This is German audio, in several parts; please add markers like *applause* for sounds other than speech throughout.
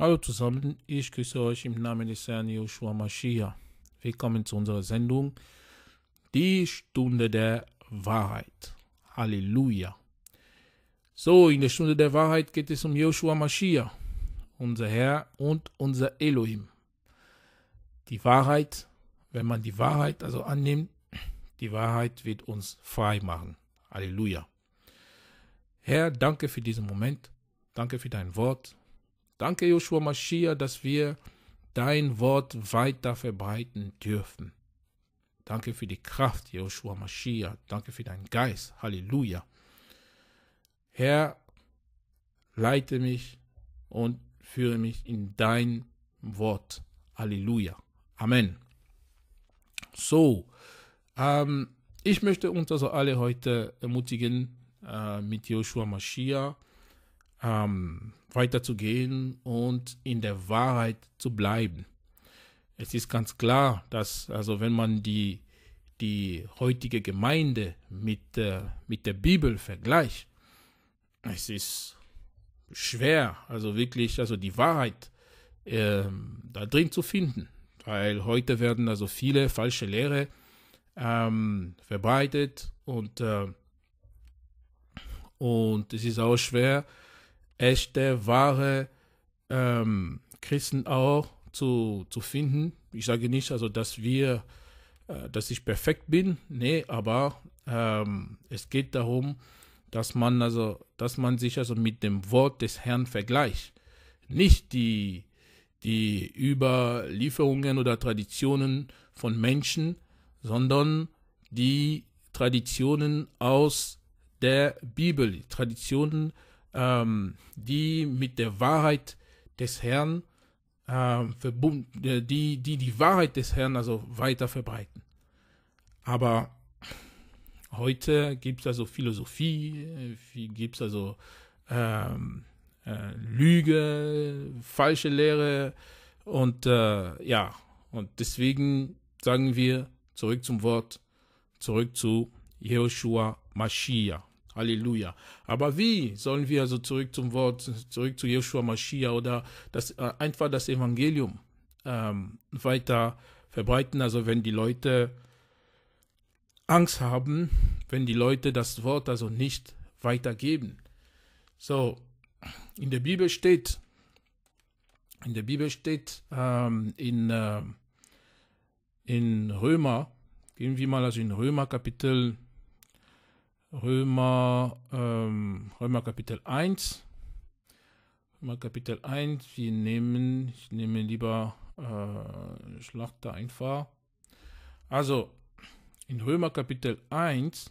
Hallo zusammen, ich grüße euch im Namen des Herrn Joshua Mashiach. Willkommen zu unserer Sendung Die Stunde der Wahrheit. Halleluja. So, in der Stunde der Wahrheit geht es um Joshua Mashiach, unser Herr und unser Elohim. Die Wahrheit, wenn man die Wahrheit also annimmt, die Wahrheit wird uns frei machen. Halleluja. Herr, danke für diesen Moment. Danke für dein Wort. Danke, Joshua Mashiach, dass wir dein Wort weiter verbreiten dürfen. Danke für die Kraft, Joshua Mashiach. Danke für deinen Geist. Halleluja. Herr, leite mich und führe mich in dein Wort. Halleluja. Amen. So, ähm, ich möchte uns also alle heute ermutigen äh, mit Joshua Mashiach. Ähm, weiterzugehen und in der Wahrheit zu bleiben. Es ist ganz klar, dass also wenn man die, die heutige Gemeinde mit der, mit der Bibel vergleicht, es ist schwer, also wirklich, also die Wahrheit äh, da drin zu finden, weil heute werden also viele falsche Lehre ähm, verbreitet und, äh, und es ist auch schwer, echte, wahre ähm, Christen auch zu, zu finden. Ich sage nicht, also dass wir, äh, dass ich perfekt bin, nee, aber ähm, es geht darum, dass man also, dass man sich also mit dem Wort des Herrn vergleicht, nicht die die Überlieferungen oder Traditionen von Menschen, sondern die Traditionen aus der Bibel, Traditionen ähm, die mit der Wahrheit des Herrn ähm, äh, verbunden, die, die die Wahrheit des Herrn also weiter verbreiten. Aber heute gibt es also Philosophie, äh, gibt es also ähm, äh, Lüge, falsche Lehre und äh, ja, und deswegen sagen wir zurück zum Wort, zurück zu Jehoshua Mashiach. Halleluja. Aber wie sollen wir also zurück zum Wort, zurück zu Joshua Mashiach oder das, äh, einfach das Evangelium ähm, weiter verbreiten? Also wenn die Leute Angst haben, wenn die Leute das Wort also nicht weitergeben. So, in der Bibel steht, in der Bibel steht ähm, in, äh, in Römer, gehen wir mal also in Römer Kapitel Römer, ähm, Römer Kapitel 1. Römer Kapitel 1, wir nehmen, ich nehme lieber äh, Schlachter einfach. Also, in Römer Kapitel 1,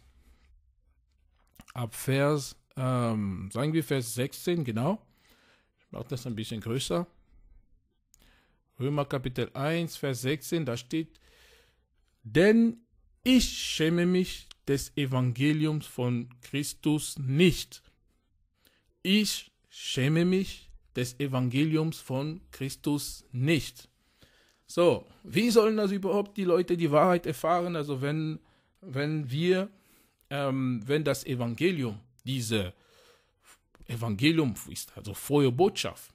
ab Vers, ähm, sagen wir Vers 16, genau. Ich mache das ein bisschen größer. Römer Kapitel 1, Vers 16, da steht, denn ich schäme mich des Evangeliums von Christus nicht. Ich schäme mich des Evangeliums von Christus nicht. So, wie sollen das überhaupt die Leute die Wahrheit erfahren? Also wenn, wenn wir, ähm, wenn das Evangelium, diese Evangelium ist, also frohe Botschaft,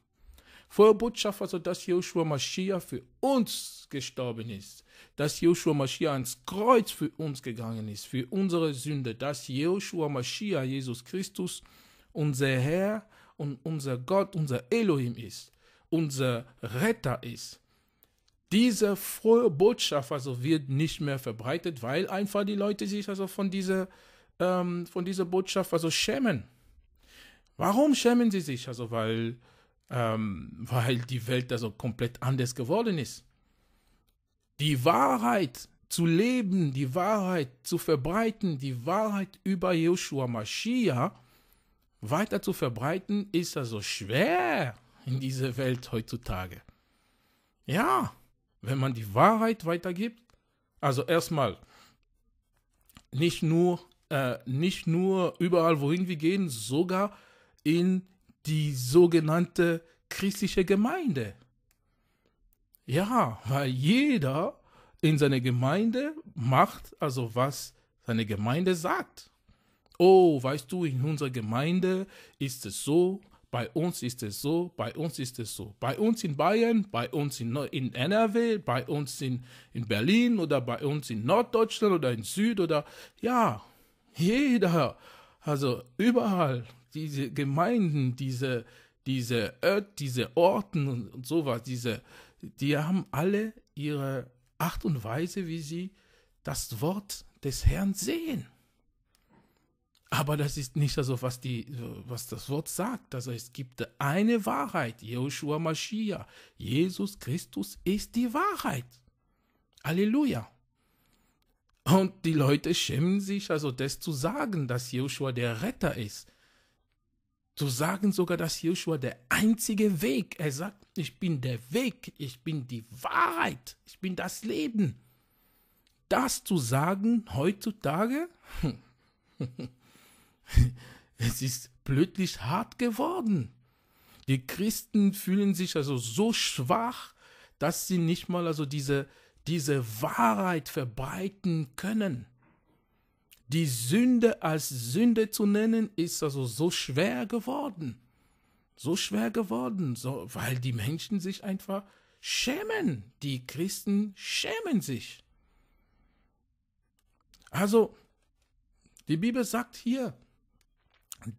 Feuerbotschafter, also dass Joshua Mashiach für uns gestorben ist, dass Joshua Mashiach ans Kreuz für uns gegangen ist, für unsere Sünde, dass Joshua Mashiach, Jesus Christus, unser Herr und unser Gott, unser Elohim ist, unser Retter ist. Diese frohe Botschaft also wird nicht mehr verbreitet, weil einfach die Leute sich also von dieser, ähm, von dieser Botschaft also schämen. Warum schämen sie sich? Also weil ähm, weil die Welt also komplett anders geworden ist. Die Wahrheit zu leben, die Wahrheit zu verbreiten, die Wahrheit über Joshua Mashiach weiter zu verbreiten, ist also schwer in dieser Welt heutzutage. Ja, wenn man die Wahrheit weitergibt, also erstmal nicht nur, äh, nicht nur überall, wohin wir gehen, sogar in die sogenannte christliche Gemeinde. Ja, weil jeder in seiner Gemeinde macht, also was seine Gemeinde sagt. Oh, weißt du, in unserer Gemeinde ist es so, bei uns ist es so, bei uns ist es so. Bei uns in Bayern, bei uns in, in NRW, bei uns in, in Berlin oder bei uns in Norddeutschland oder in Süd oder ja, jeder, also überall diese Gemeinden, diese, diese Ört, diese Orten und, und sowas, diese, die haben alle ihre Art und Weise, wie sie das Wort des Herrn sehen. Aber das ist nicht so, was, die, was das Wort sagt. Also es gibt eine Wahrheit, Joshua Mashiach. Jesus Christus ist die Wahrheit. Halleluja. Und die Leute schämen sich also das zu sagen, dass Joshua der Retter ist zu sagen sogar, dass Joshua der einzige Weg, er sagt, ich bin der Weg, ich bin die Wahrheit, ich bin das Leben. Das zu sagen heutzutage, hm. *laughs* es ist plötzlich hart geworden. Die Christen fühlen sich also so schwach, dass sie nicht mal also diese, diese Wahrheit verbreiten können die Sünde als Sünde zu nennen, ist also so schwer geworden. So schwer geworden, so, weil die Menschen sich einfach schämen. Die Christen schämen sich. Also, die Bibel sagt hier,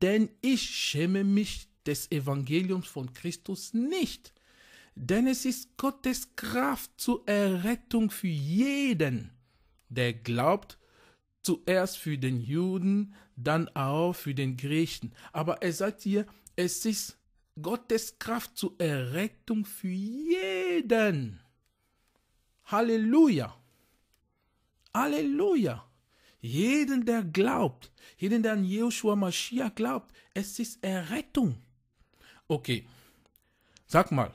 denn ich schäme mich des Evangeliums von Christus nicht, denn es ist Gottes Kraft zur Errettung für jeden, der glaubt, zuerst für den Juden, dann auch für den Griechen. Aber er sagt hier, es ist Gottes Kraft zur Errettung für jeden. Halleluja. Halleluja. Jeden, der glaubt, jeden, der an Joshua Mashiach glaubt, es ist Errettung. Okay, sag mal,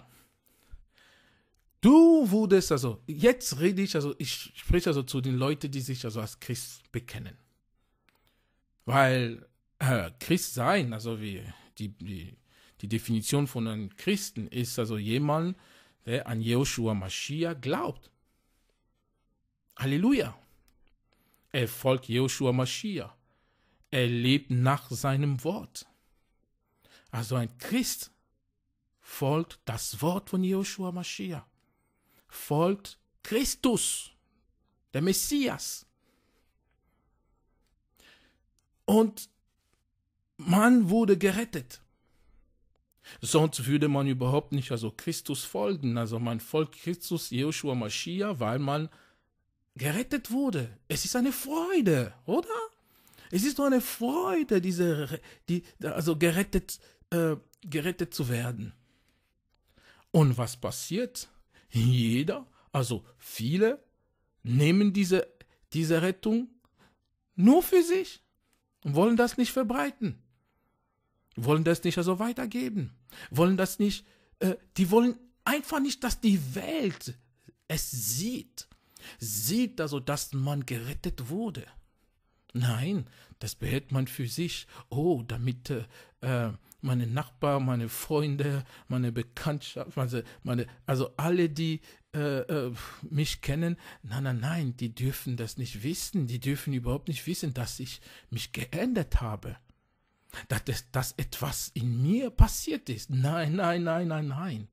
Du wurdest, also jetzt rede ich, also ich spreche also zu den Leuten, die sich also als Christ bekennen. Weil äh, Christ sein, also wie die, die, die Definition von einem Christen ist also jemand, der an Joshua Mashiach glaubt. Halleluja. Er folgt Joshua Mashiach. Er lebt nach seinem Wort. Also ein Christ folgt das Wort von Joshua Mashiach folgt Christus, der Messias. Und man wurde gerettet. Sonst würde man überhaupt nicht also Christus folgen. Also man folgt Christus, Joshua Mashiach, weil man gerettet wurde. Es ist eine Freude, oder? Es ist doch eine Freude, diese, die, also gerettet, äh, gerettet zu werden. Und was passiert? jeder, also viele, nehmen diese, diese Rettung nur für sich und wollen das nicht verbreiten, wollen das nicht also weitergeben, wollen das nicht, äh, die wollen einfach nicht, dass die Welt es sieht, sieht also, dass man gerettet wurde. Nein, das behält man für sich. Oh, damit äh, äh meine Nachbarn, meine Freunde, meine Bekanntschaft, also, meine, also alle, die äh, äh, mich kennen, nein, nein, nein, die dürfen das nicht wissen, die dürfen überhaupt nicht wissen, dass ich mich geändert habe, dass, dass etwas in mir passiert ist. Nein, nein, nein, nein, nein.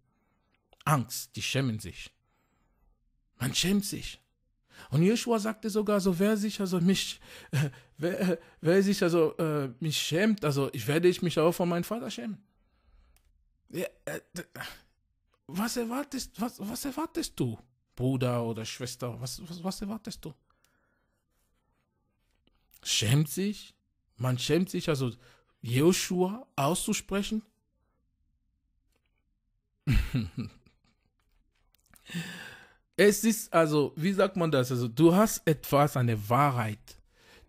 Angst, die schämen sich. Man schämt sich. Und Joshua sagte sogar so, wer sich also mich, äh, wer, äh, wer sich also äh, mich schämt, also ich werde ich mich auch von meinem Vater schämen. Ja, äh, was erwartest, was, was erwartest du, Bruder oder Schwester? Was, was, was erwartest du? Schämt sich? Man schämt sich also Joshua auszusprechen? *laughs* Es ist also, wie sagt man das? Also, du hast etwas, eine Wahrheit.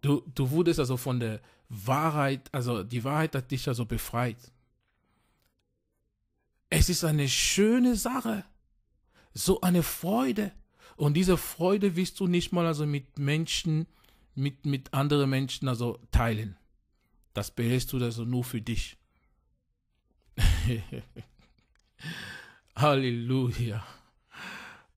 Du, du wurdest also von der Wahrheit, also die Wahrheit hat dich also befreit. Es ist eine schöne Sache. So eine Freude. Und diese Freude willst du nicht mal also mit Menschen, mit, mit anderen Menschen also teilen. Das behältst du also nur für dich. *laughs* Halleluja.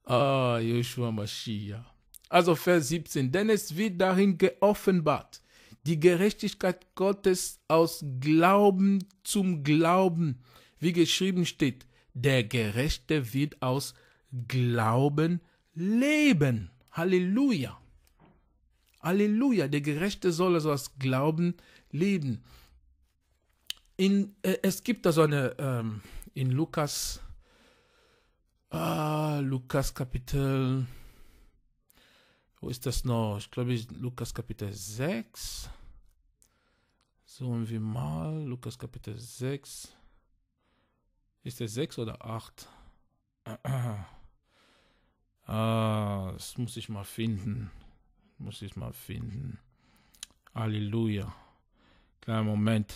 Ah, Joshua Mashiach. Also Vers 17. Denn es wird darin geoffenbart, die Gerechtigkeit Gottes aus Glauben zum Glauben, wie geschrieben steht, der Gerechte wird aus Glauben leben. Halleluja. Halleluja. Der Gerechte soll also aus Glauben leben. In, äh, es gibt da so eine, ähm, in Lukas Ah, Lukas Kapitel. Wo ist das noch? Ich glaube, Lukas Kapitel 6. Suchen wir mal. Lukas Kapitel 6. Ist es 6 oder 8? *clears throat* Ah, das muss ich mal finden. Muss ich mal finden. Halleluja. Kleinen Moment.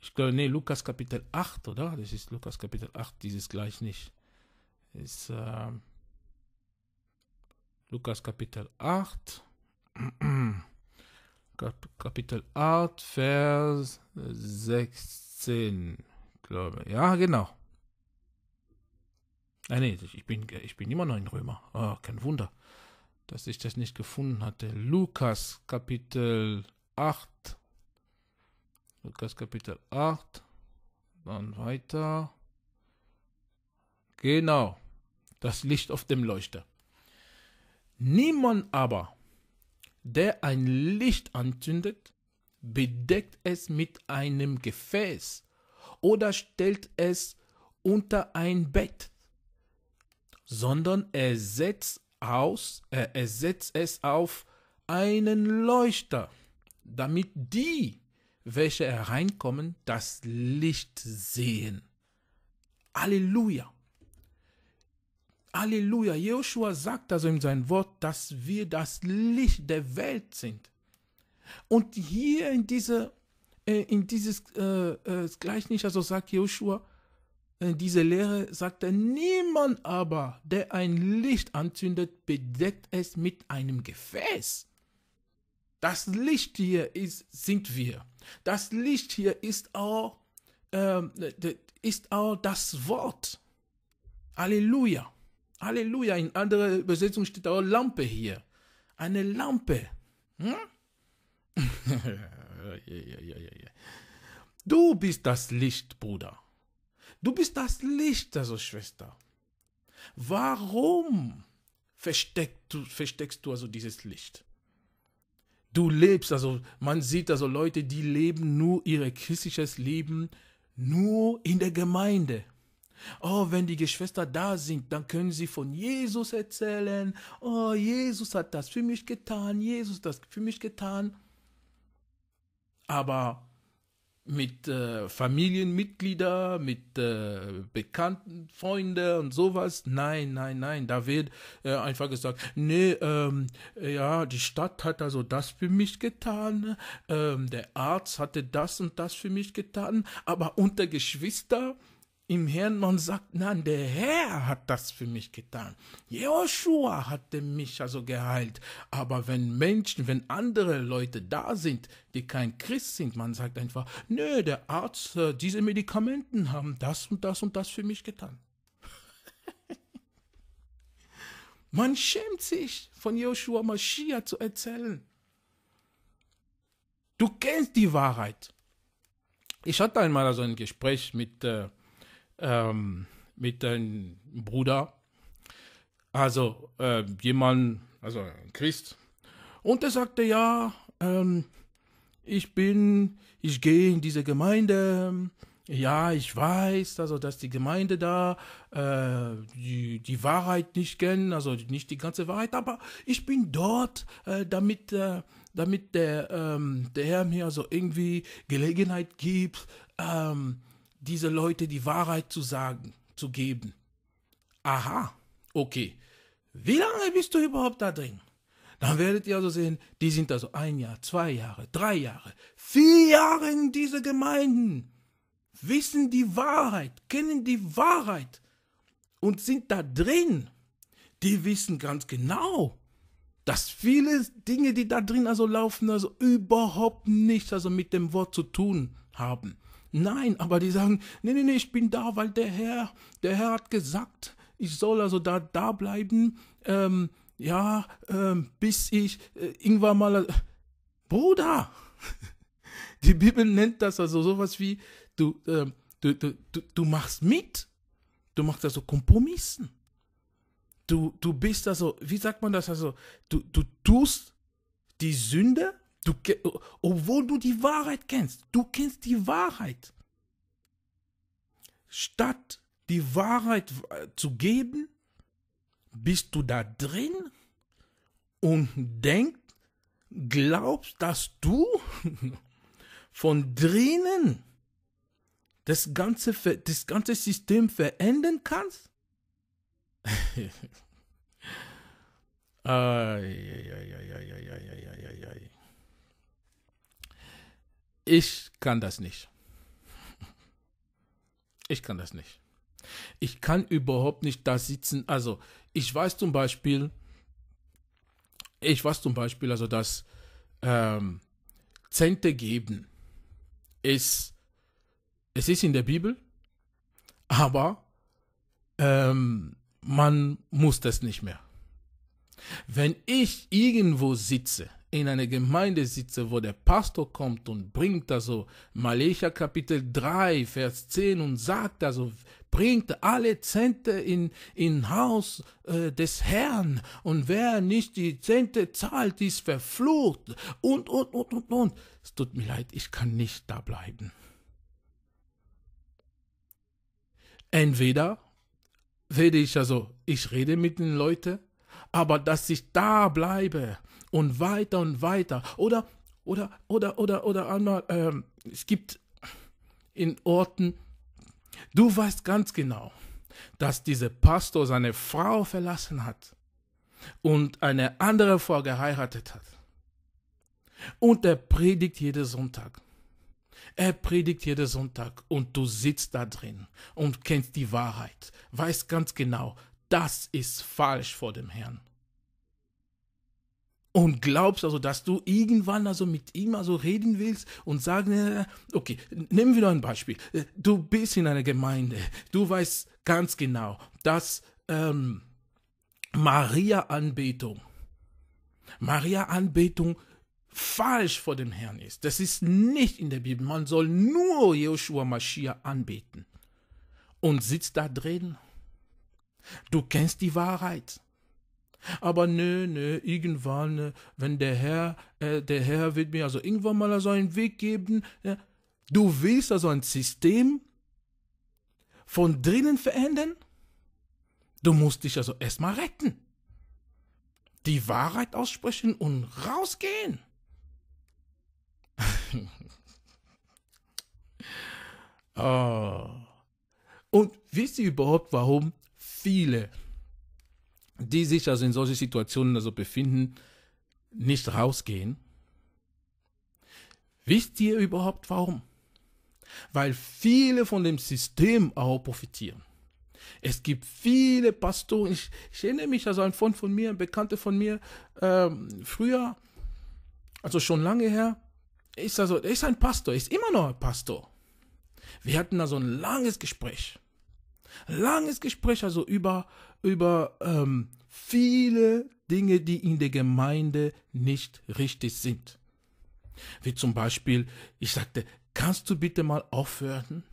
Ich glaube, nee, Lukas Kapitel 8, oder? Das ist Lukas Kapitel 8, dieses gleich nicht ist äh, Lukas Kapitel 8. *clears throat* Kapitel 8, Vers 16, glaube ich. Ja, genau. Ah, nee, ich bin, ich bin immer noch ein Römer. Oh, kein Wunder, dass ich das nicht gefunden hatte. Lukas Kapitel 8. Lukas Kapitel 8. Dann weiter. Genau das Licht auf dem Leuchter. Niemand aber, der ein Licht anzündet, bedeckt es mit einem Gefäß oder stellt es unter ein Bett, sondern er setzt, aus, äh, er setzt es auf einen Leuchter, damit die, welche hereinkommen, das Licht sehen. Halleluja. Halleluja. Joshua sagt also in seinem Wort, dass wir das Licht der Welt sind. Und hier in, diese, äh, in dieses äh, äh, Gleichnis, also sagt Joshua, äh, diese Lehre sagt er, niemand aber, der ein Licht anzündet, bedeckt es mit einem Gefäß. Das Licht hier ist, sind wir. Das Licht hier ist auch, äh, ist auch das Wort. Halleluja. Halleluja, in anderer Übersetzung steht auch Lampe hier. Eine Lampe. Hm? *laughs* du bist das Licht, Bruder. Du bist das Licht, also Schwester. Warum versteckst du, versteckst du also dieses Licht? Du lebst, also man sieht also Leute, die leben nur ihr christliches Leben nur in der Gemeinde. Oh, wenn die Geschwister da sind, dann können sie von Jesus erzählen. Oh, Jesus hat das für mich getan, Jesus hat das für mich getan. Aber mit äh, Familienmitgliedern, mit äh, Bekannten, Freunden und sowas. Nein, nein, nein. Da wird äh, einfach gesagt, nee, ähm, ja, die Stadt hat also das für mich getan, ähm, der Arzt hatte das und das für mich getan, aber unter Geschwistern, im Herrn und sagt, nein, der Herr hat das für mich getan. Joshua hatte mich also geheilt. Aber wenn Menschen, wenn andere Leute da sind, die kein Christ sind, man sagt einfach, nö, der Arzt, äh, diese Medikamenten haben das und das und das für mich getan. *laughs* man schämt sich, von Joshua Mashiach zu erzählen. Du kennst die Wahrheit. Ich hatte einmal also ein Gespräch mit äh, ähm, mit deinem Bruder, also äh, jemand, also ein Christ. Und er sagte, ja, ähm, ich bin, ich gehe in diese Gemeinde, ja, ich weiß, also dass die Gemeinde da äh, die, die Wahrheit nicht kennt, also nicht die ganze Wahrheit, aber ich bin dort, äh, damit, äh, damit der, ähm, der Herr mir also irgendwie Gelegenheit gibt, ähm, diese Leute die Wahrheit zu sagen, zu geben. Aha, okay. Wie lange bist du überhaupt da drin? Dann werdet ihr also sehen, die sind also ein Jahr, zwei Jahre, drei Jahre, vier Jahre in diese Gemeinden, wissen die Wahrheit, kennen die Wahrheit und sind da drin. Die wissen ganz genau, dass viele Dinge, die da drin also laufen, also überhaupt nichts also mit dem Wort zu tun haben. Nein, aber die sagen, nee, nee, nee, ich bin da, weil der Herr, der Herr hat gesagt, ich soll also da, da bleiben, ähm, ja, ähm, bis ich äh, irgendwann mal, äh, Bruder, *laughs* die Bibel nennt das also sowas wie, du, ähm, du, du, du, du machst mit, du machst also Kompromissen. Du, du bist also, wie sagt man das also, du, du tust die Sünde Du, obwohl du die Wahrheit kennst, du kennst die Wahrheit. Statt die Wahrheit äh, zu geben, bist du da drin und denkst, glaubst, dass du *laughs* von drinnen das ganze, das ganze System verändern kannst? *laughs* ai, ai, ai, ai, ai, ai, ai, ai, ai. Ich kann das nicht. Ich kann das nicht. Ich kann überhaupt nicht da sitzen. Also, ich weiß zum Beispiel, ich weiß zum Beispiel, also dass ähm, Zente geben ist, es ist in der Bibel, aber ähm, man muss das nicht mehr. Wenn ich irgendwo sitze in einer Gemeinde sitze, wo der Pastor kommt und bringt also Malecha Kapitel 3, Vers 10 und sagt also, bringt alle Zente in, in Haus äh, des Herrn und wer nicht die Zente zahlt, ist verflucht und, und, und, und, und. Es tut mir leid, ich kann nicht da bleiben. Entweder werde ich also, ich rede mit den Leuten, aber dass ich da bleibe und weiter und weiter. Oder, oder, oder, oder, oder einmal, ähm, es gibt in Orten, du weißt ganz genau, dass dieser Pastor seine Frau verlassen hat und eine andere Frau geheiratet hat. Und er predigt jeden Sonntag. Er predigt jeden Sonntag und du sitzt da drin und kennst die Wahrheit, weißt ganz genau, das ist falsch vor dem Herrn und glaubst also, dass du irgendwann also mit ihm also reden willst und sagen, äh, okay, nehmen wir nur ein Beispiel. Äh, du bist in einer Gemeinde, du weißt ganz genau, dass ähm, Maria-Anbetung, Maria-Anbetung falsch vor dem Herrn ist. Das ist nicht in der Bibel. Man soll nur Joshua Mashiach anbeten und sitzt da drin. Du kennst die Wahrheit. Aber nö, nö, irgendwann, äh, wenn der Herr, äh, der Herr wird mir also irgendwann mal so also einen Weg geben. Ja. Äh, du willst also ein System von drinnen verändern? Du musst dich also erstmal retten. Die Wahrheit aussprechen und rausgehen. oh. *laughs* Und wisst ihr überhaupt, warum viele die sich also in solchen Situationen also befinden, nicht rausgehen. Wisst ihr überhaupt warum? Weil viele von dem System auch profitieren. Es gibt viele Pastoren, ich, ich erinnere mich also ein Freund von mir, ein Bekannter von mir, ähm, früher, also schon lange her, ist also, er ist ein Pastor, ist immer noch ein Pastor. Wir hatten also ein langes Gespräch. Langes Gespräch also über über ähm, viele Dinge, die in der Gemeinde nicht richtig sind. Wie zum Beispiel, ich sagte, kannst du bitte mal aufhören?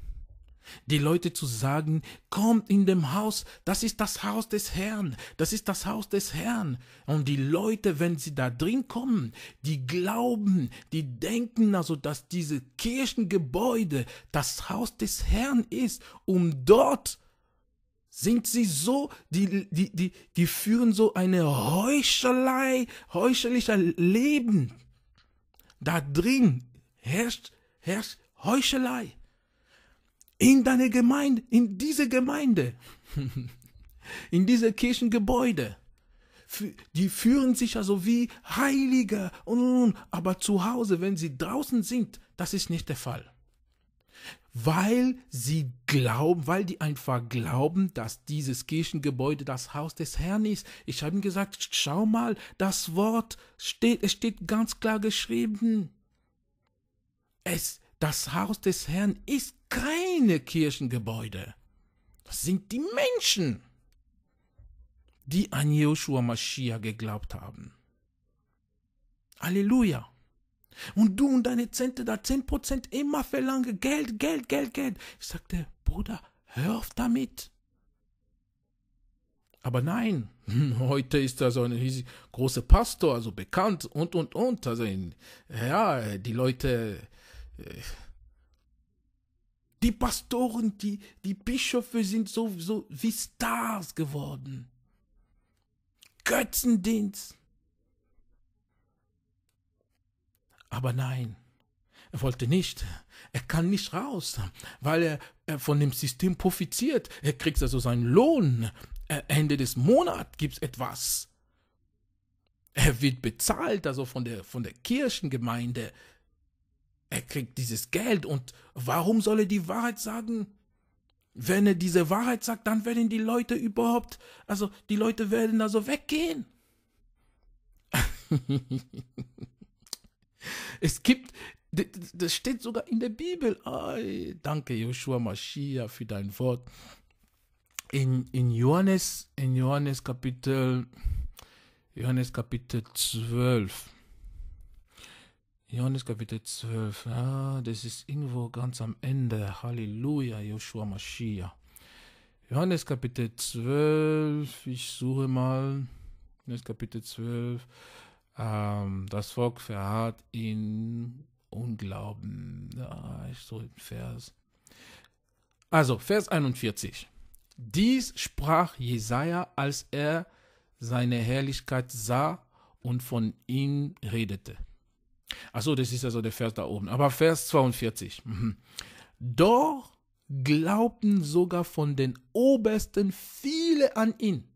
Die Leute zu sagen, kommt in dem Haus, das ist das Haus des Herrn, das ist das Haus des Herrn. Und die Leute, wenn sie da drin kommen, die glauben, die denken also, dass dieses Kirchengebäude das Haus des Herrn ist, um dort sind sie so, die, die, die, die führen so eine Heuchelei, heucheliger Leben. Da drin herrscht, herrscht Heuchelei. In deine Gemeinde, in diese Gemeinde, *laughs* in diese Kirchengebäude. Die führen sich also wie Heilige und, und, und, aber zu Hause, wenn sie draußen sind, das ist nicht der Fall weil sie glauben, weil die einfach glauben, dass dieses Kirchengebäude das Haus des Herrn ist. Ich habe ihm gesagt, schau mal, das Wort steht, es steht ganz klar geschrieben. Es, das Haus des Herrn ist keine Kirchengebäude. Das sind die Menschen, die an Joshua Mashiach geglaubt haben. Halleluja. Und du und deine Zente da 10% immer verlange. Geld, Geld, Geld, Geld. Ich sagte, Bruder, hör auf damit. Aber nein, *laughs* heute ist er so ein großer Pastor, also bekannt und, und, und. Also, in, ja, die Leute, äh, die Pastoren, die, die Bischöfe sind so, so wie Stars geworden. Götzendienst. Aber nein, er wollte nicht. Er kann nicht raus, weil er, er von dem System profitiert. Er kriegt also seinen Lohn. Äh, Ende des Monats gibt es etwas. Er wird bezahlt, also von der, von der Kirchengemeinde. Er kriegt dieses Geld. Und warum soll er die Wahrheit sagen? Wenn er diese Wahrheit sagt, dann werden die Leute überhaupt, also die Leute werden also weggehen. *laughs* Es gibt, das steht sogar in der Bibel. Ay, danke, Joshua Mashiach, für dein Wort. In, in, Johannes, in Johannes Kapitel, Johannes Kapitel 12. Johannes Kapitel 12, ah, das ist irgendwo ganz am Ende. Halleluja, Joshua Mashiach. Johannes Kapitel 12, ich suche mal. Johannes Kapitel 12. Ähm, das Volk verharrt in Unglauben. Ja, ich so im Vers. Also, Vers 41. Dies sprach Jesaja, als er seine Herrlichkeit sah und von ihm redete. Achso, das ist also der Vers da oben. Aber Vers 42. Mhm. Doch glaubten sogar von den Obersten viele an ihn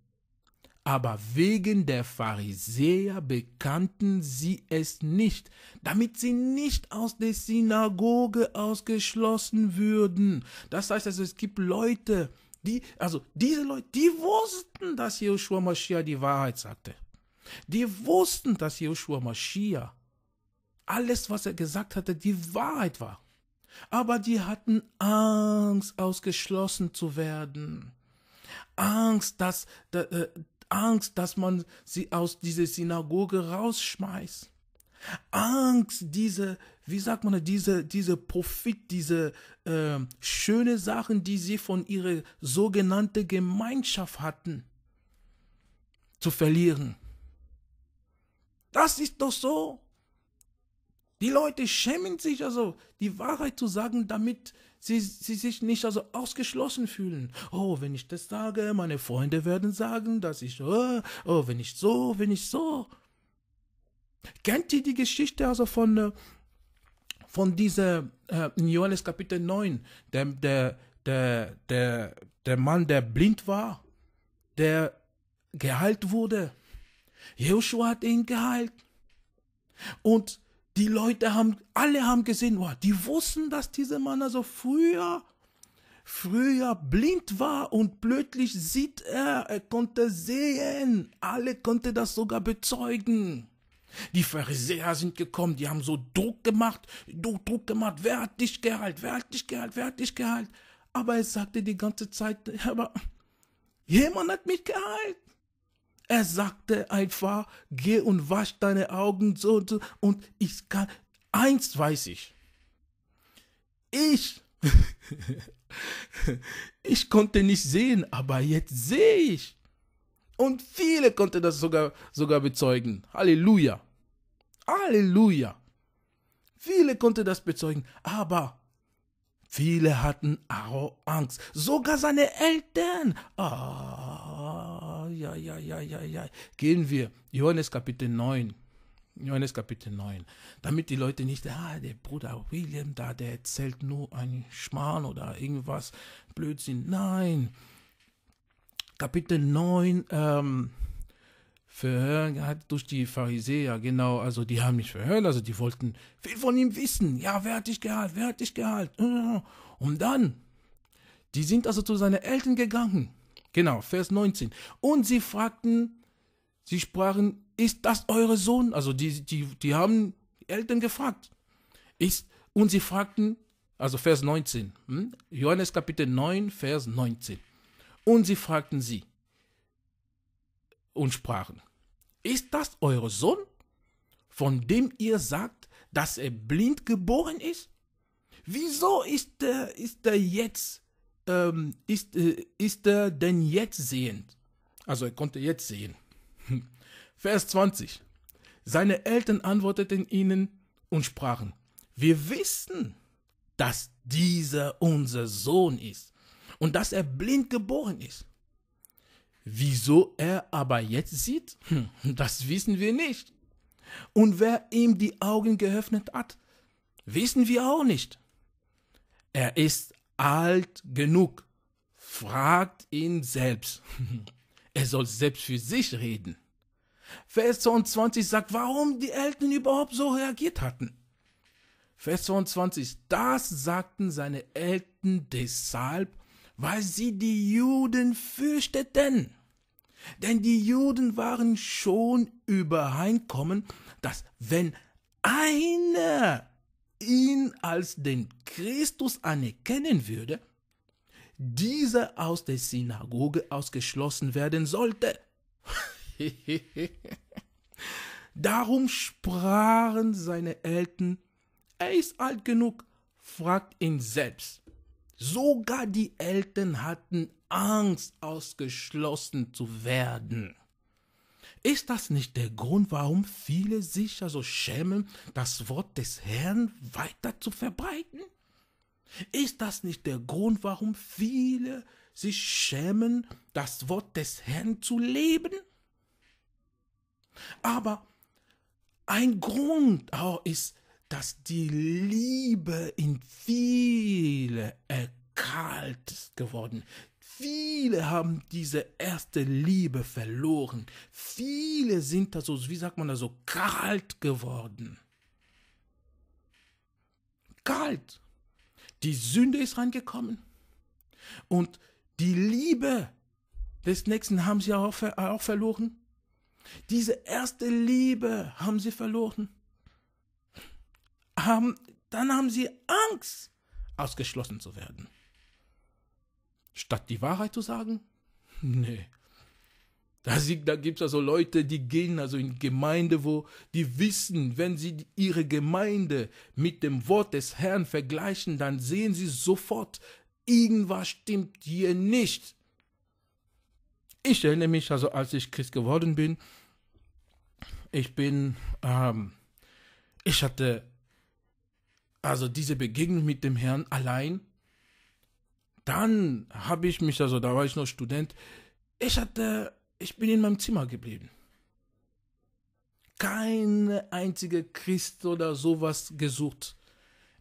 aber wegen der Pharisäer bekannten sie es nicht, damit sie nicht aus der Synagoge ausgeschlossen würden. Das heißt also, es gibt Leute, die, also diese Leute, die wussten, dass Joshua Mashiach die Wahrheit sagte. Die wussten, dass Joshua Mashiach alles, was er gesagt hatte, die Wahrheit war. Aber die hatten Angst, ausgeschlossen zu werden. Angst, dass, äh, Angst, dass man sie aus dieser Synagoge rausschmeißt. Angst, diese, wie sagt man, diese, diese Profit, diese äh, schöne Sachen, die sie von ihrer sogenannten Gemeinschaft hatten, zu verlieren. Das ist doch so. Die Leute schämen sich also, die Wahrheit zu sagen, damit sie, sie sich nicht also ausgeschlossen fühlen. Oh, wenn ich das sage, meine Freunde werden sagen, dass ich, oh, oh wenn ich so, wenn ich so. Kennt ihr die Geschichte also von, äh, von dieser, äh, in Johannes Kapitel 9, der, der, der, der, der Mann, der blind war, der geheilt wurde. Joshua hat ihn geheilt. Und die Leute haben, alle haben gesehen, wow, die wussten, dass dieser Mann also früher, früher blind war und plötzlich sieht er, er konnte sehen. Alle konnte das sogar bezeugen. Die Pharisäer sind gekommen, die haben so Druck gemacht, Druck gemacht, wer hat dich geheilt, wer hat dich geheilt, wer hat dich geheilt. Aber er sagte die ganze Zeit, *laughs* aber jemand hat mich geheilt. Er sagte einfach, geh und wasch deine Augen so und so. Und ich kann, eins weiß ich. Ich, *laughs* ich konnte nicht sehen, aber jetzt sehe ich. Und viele konnten das sogar, sogar bezeugen. Halleluja. Halleluja. Viele konnten das bezeugen, aber viele hatten auch Angst. Sogar seine Eltern. Ah. Oh ja, ja, ja, ja, ja. Gehen wir, Johannes Kapitel 9. Johannes Kapitel 9. Damit die Leute nicht, ah, der Bruder William da, der erzählt nur einen Schmarrn oder irgendwas Blödsinn. Nein. Kapitel 9, ähm, Verhör durch die Pharisäer, genau, also die haben mich verhört, also die wollten viel von ihm wissen. Ja, wer hat dich gehalten, wer hat dich gehalten? Und dann, die sind also zu seinen Eltern gegangen. Genau, Vers 19. Und sie fragten, sie sprachen, ist das eure Sohn? Also die, die, die haben Eltern gefragt. Ist, und sie fragten, also Vers 19, hm? Johannes Kapitel 9, Vers 19. Und sie fragten sie und sprachen, ist das eure Sohn, von dem ihr sagt, dass er blind geboren ist? Wieso ist er, ist er jetzt ähm, ist, äh, ist er denn jetzt sehend? Also er konnte jetzt sehen. *laughs* Vers 20. Seine Eltern antworteten ihnen und sprachen, wir wissen, dass dieser unser Sohn ist und dass er blind geboren ist. Wieso er aber jetzt sieht, *laughs* das wissen wir nicht. Und wer ihm die Augen geöffnet hat, wissen wir auch nicht. Er ist alt genug. Fragt ihn selbst. *laughs* Er soll selbst für sich reden. Vers 22 sagt, warum die Eltern überhaupt so reagiert hatten. Vers 22, das sagten seine Eltern deshalb, weil sie die Juden fürchteten. Denn die Juden waren schon übereinkommen, dass wenn einer ihn als den Christus anerkennen würde, dieser aus der Synagoge ausgeschlossen werden sollte. *laughs* Darum sprachen seine Eltern, er ist alt genug, fragt ihn selbst. Sogar die Eltern hatten Angst, ausgeschlossen zu werden. Ist das nicht der Grund, warum viele sich also schämen, das Wort des Herrn weiter zu verbreiten? Ist das nicht der Grund, warum viele sich schämen, das Wort des Herrn zu leben? Aber ein Grund auch ist, dass die Liebe in viele erkalt ist geworden. Viele haben diese erste Liebe verloren. Viele sind da so, wie sagt man da so, kalt geworden. Kalt. Die Sünde ist reingekommen. Und die Liebe des Nächsten haben sie auch, auch verloren. Diese erste Liebe haben sie verloren. Haben, dann haben sie Angst, ausgeschlossen zu werden. Statt die Wahrheit zu sagen? *laughs* Nee. Da, da gibt es also Leute, die gehen also in Gemeinde, wo die wissen, wenn sie ihre Gemeinde mit dem Wort des Herrn vergleichen, dann sehen sie sofort, irgendwas stimmt hier nicht. Ich erinnere mich also, als ich Christ geworden bin, ich bin, ähm, ich hatte also diese Begegnung mit dem Herrn allein dann habe ich mich, also da war ich noch Student, ich hatte, ich bin in meinem Zimmer geblieben. Keine einzige Christ oder sowas gesucht.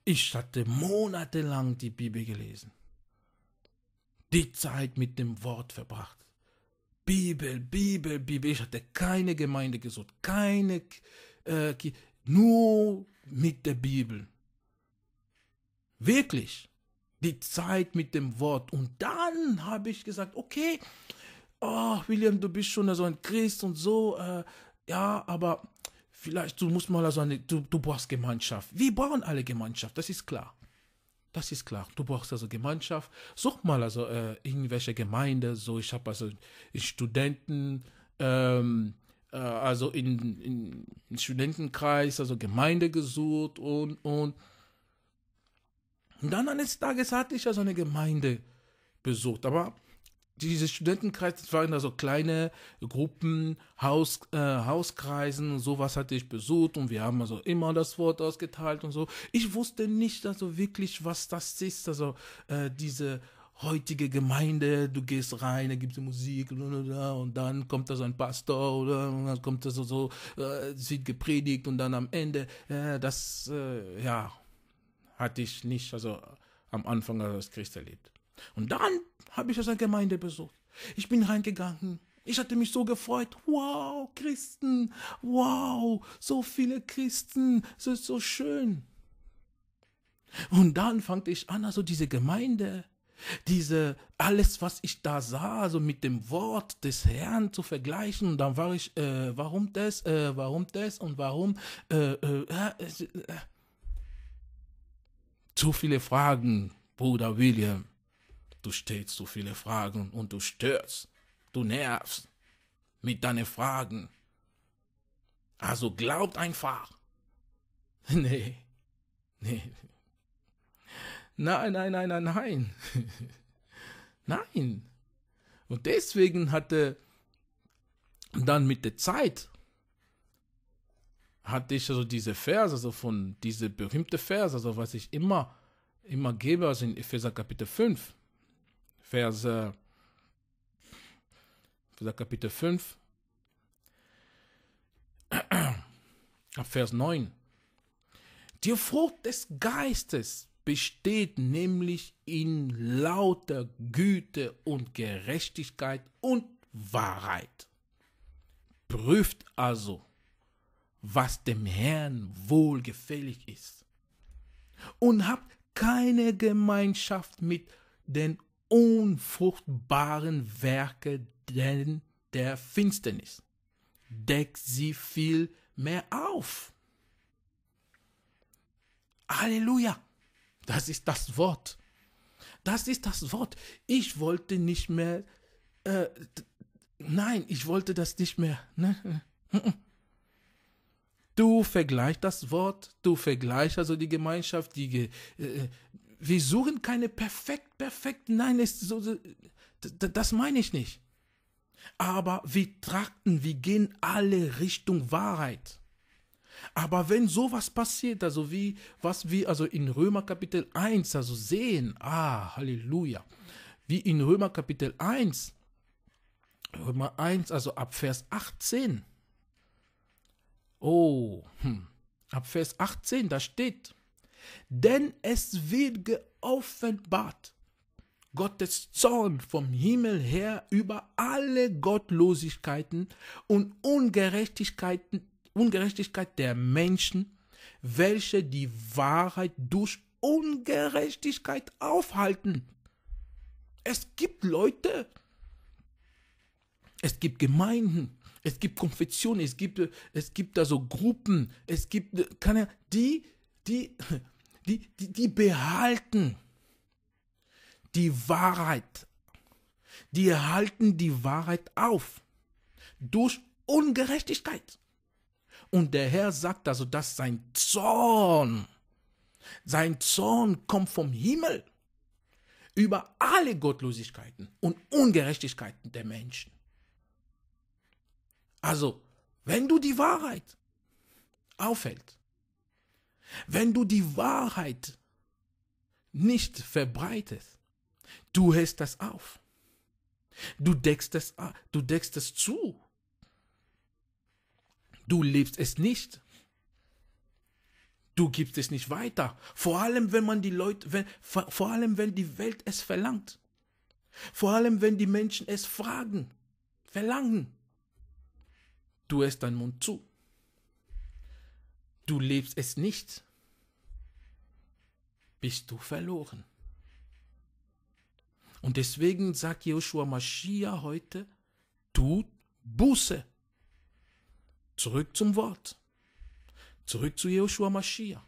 Ich hatte monatelang die Bibel gelesen. Die Zeit mit dem Wort verbracht. Bibel, Bibel, Bibel. Ich hatte keine Gemeinde gesucht, keine, äh, nur mit der Bibel. Wirklich die Zeit mit dem Wort. Und dann habe ich gesagt, okay, oh, William, du bist schon so ein Christ und so, äh, ja, aber vielleicht, du musst mal so eine, du, du brauchst Gemeinschaft. Wir brauchen alle Gemeinschaft, das ist klar. Das ist klar. Du brauchst also Gemeinschaft. Such mal also äh, irgendwelche Gemeinde. So, ich habe also Studenten, ähm, äh, also in, in, in Studentenkreis, also Gemeinde gesucht und und und dann eines Tages hatte ich ja so eine Gemeinde besucht, aber diese Studentenkreise waren da so kleine Gruppen, Haus, äh, Hauskreisen und sowas hatte ich besucht und wir haben also immer das Wort ausgeteilt und so. Ich wusste nicht also wirklich, was das ist, also äh, diese heutige Gemeinde, du gehst rein, da gibt's Musik und dann kommt da so ein Pastor oder dann kommt da so, so äh, es wird gepredigt und dann am Ende äh, das, äh, ja, hatte ich nicht, also am Anfang als Christ erlebt. Und dann habe ich also eine Gemeinde besucht. Ich bin reingegangen. Ich hatte mich so gefreut. Wow, Christen. Wow, so viele Christen. Es ist so schön. Und dann fangte ich an, also diese Gemeinde, diese, alles, was ich da sah, also mit dem Wort des Herrn zu vergleichen. Und dann war ich, äh, warum das, äh, warum das und warum, äh, äh, äh, äh zu viele Fragen, Bruder William. Du stellst zu viele Fragen und du störst, du nervst mit deinen Fragen. Also glaubt einfach. *laughs* Nee, nee. Nein, nein, nein, nein, nein. *laughs* nein. Und deswegen hatte dann mit der Zeit hatte ich also diese Verse, also von diese berühmte Verse, also was ich immer, immer gebe, also in Epheser Kapitel 5, Verse, Epheser Kapitel 5, *clears throat* Vers 9. Die Frucht des Geistes besteht nämlich in lauter Güte und Gerechtigkeit und Wahrheit. Prüft also was dem Herrn wohlgefällig ist. Und habt keine Gemeinschaft mit den unfruchtbaren Werken der Finsternis. Deckt sie viel mehr auf. Halleluja! Das ist das Wort. Das ist das Wort. Ich wollte nicht mehr, äh, nein, ich wollte das nicht mehr. Ne? Du vergleichst das Wort, du vergleichst also die Gemeinschaft, die äh, äh, wir suchen keine perfekt, perfekt, nein, ist so, das meine ich nicht. Aber wir trachten, wir gehen alle Richtung Wahrheit. Aber wenn sowas passiert, also wie, was wir also in Römer Kapitel 1 also sehen, ah, Halleluja, wie in Römer Kapitel 1, Römer 1, also ab Vers 18, Oh, hm. ab Vers 18, da steht, denn es wird geoffenbart Gottes Zorn vom Himmel her über alle Gottlosigkeiten und Ungerechtigkeiten, Ungerechtigkeit der Menschen, welche die Wahrheit durch Ungerechtigkeit aufhalten. Es gibt Leute, es gibt Gemeinden, es gibt Konfessionen, es gibt, es gibt da so Gruppen, es gibt, kann er, die, die, die, die, die behalten die Wahrheit. Die halten die Wahrheit auf durch Ungerechtigkeit. Und der Herr sagt also, dass sein Zorn, sein Zorn kommt vom Himmel über alle Gottlosigkeiten und Ungerechtigkeiten der Menschen. Also, wenn du die Wahrheit auffällt, wenn du die Wahrheit nicht verbreitest, du hältst das auf. Du deckst es, du deckst es zu. Du lebst es nicht. Du gibst es nicht weiter. Vor allem, wenn man die Leute, wenn, vor allem, wenn die Welt es verlangt. Vor allem, wenn die Menschen es fragen, verlangen. Du hast deinen Mund zu. Du lebst es nicht. Bist du verloren. Und deswegen sagt Joshua Maschia heute, tut Buße. Zurück zum Wort. Zurück zu Joshua Maschia.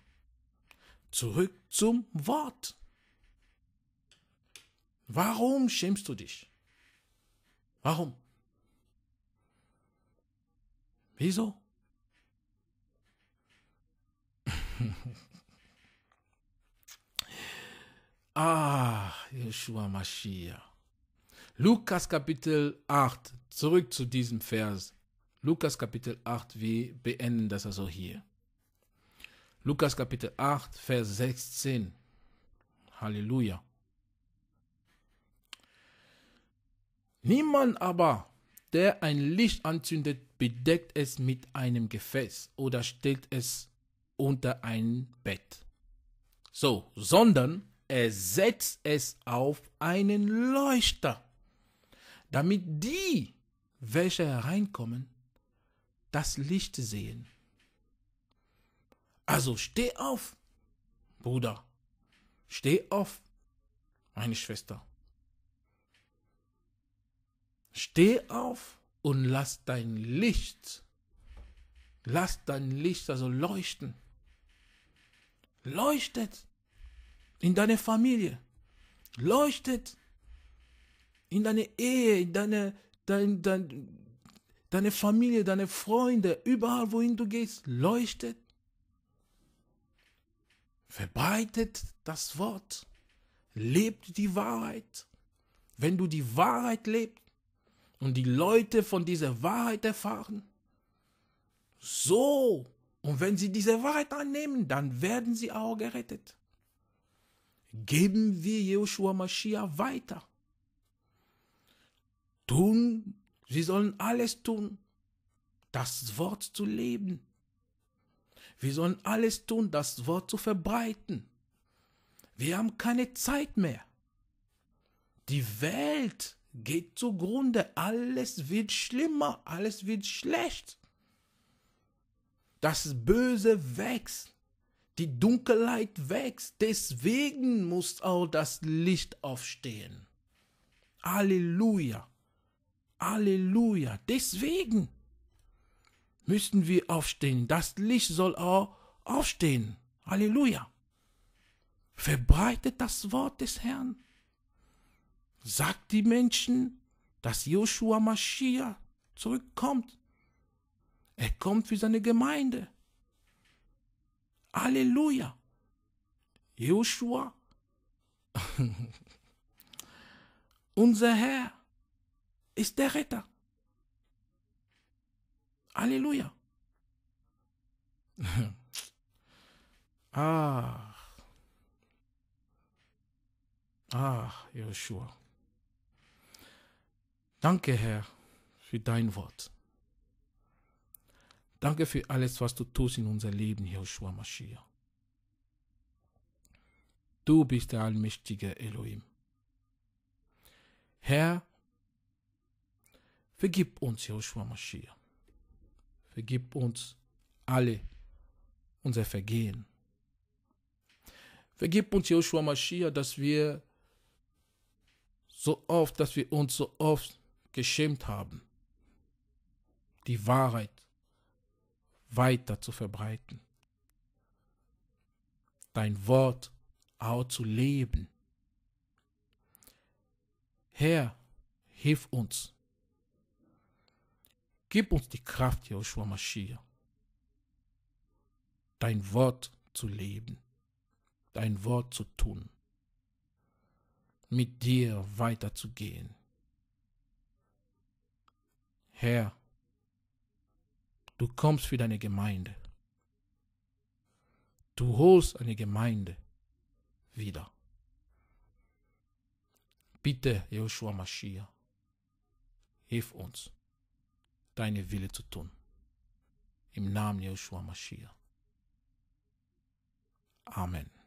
Zurück zum Wort. Warum schämst du dich? Warum? Wieso? *laughs* ah, Yeshua Mashiach. Lukas Kapitel 8, zurück zu diesem Vers. Lukas Kapitel 8, wir beenden das also hier. Lukas Kapitel 8, Vers 16. Halleluja. Niemand aber der ein Licht anzündet, bedeckt es mit einem Gefäß oder stellt es unter ein Bett. So, sondern er setzt es auf einen Leuchter, damit die, welche hereinkommen, das Licht sehen. Also steh auf, Bruder, steh auf, meine Schwester, Steh auf und lass dein Licht, lass dein Licht also leuchten. Leuchtet in deine Familie, leuchtet in deine Ehe, in deine, dein, dein, deine Familie, deine Freunde, überall wohin du gehst, leuchtet. Verbreitet das Wort, lebt die Wahrheit. Wenn du die Wahrheit lebst, und die Leute von dieser Wahrheit erfahren? So. Und wenn sie diese Wahrheit annehmen, dann werden sie auch gerettet. Geben wir Joshua Mashiach weiter. Tun, sie sollen alles tun, das Wort zu leben. Wir sollen alles tun, das Wort zu verbreiten. Wir haben keine Zeit mehr. Die Welt geht zugrunde, alles wird schlimmer, alles wird schlecht. Das Böse wächst, die Dunkelheit wächst, deswegen muss auch das Licht aufstehen. Halleluja, Halleluja, deswegen müssen wir aufstehen, das Licht soll auch aufstehen. Halleluja. Verbreitet das Wort des Herrn sagt die Menschen, dass Joshua Mashiach zurückkommt. Er kommt für seine Gemeinde. Halleluja. Joshua, *laughs* unser Herr ist der Retter. Halleluja. *laughs* ach, ach, Joshua. Danke, Herr, für dein Wort. Danke für alles, was du tust in unser Leben, Joshua Mashiach. Du bist der allmächtige Elohim. Herr, vergib uns, Joshua Mashiach. Vergib uns alle unser Vergehen. Vergib uns, Joshua Mashiach, dass wir so oft, dass wir uns so oft geschämt haben, die Wahrheit weiter zu verbreiten, dein Wort auch zu leben. Herr, hilf uns. Gib uns die Kraft, Joshua Mashiach, dein Wort zu leben, dein Wort zu tun, mit dir weiterzugehen Herr, du kommst für deine Gemeinde. Du holst eine Gemeinde wieder. Bitte, Joshua Mashiach, hilf uns, deine Wille zu tun. Im Namen Joshua Mashiach. Amen.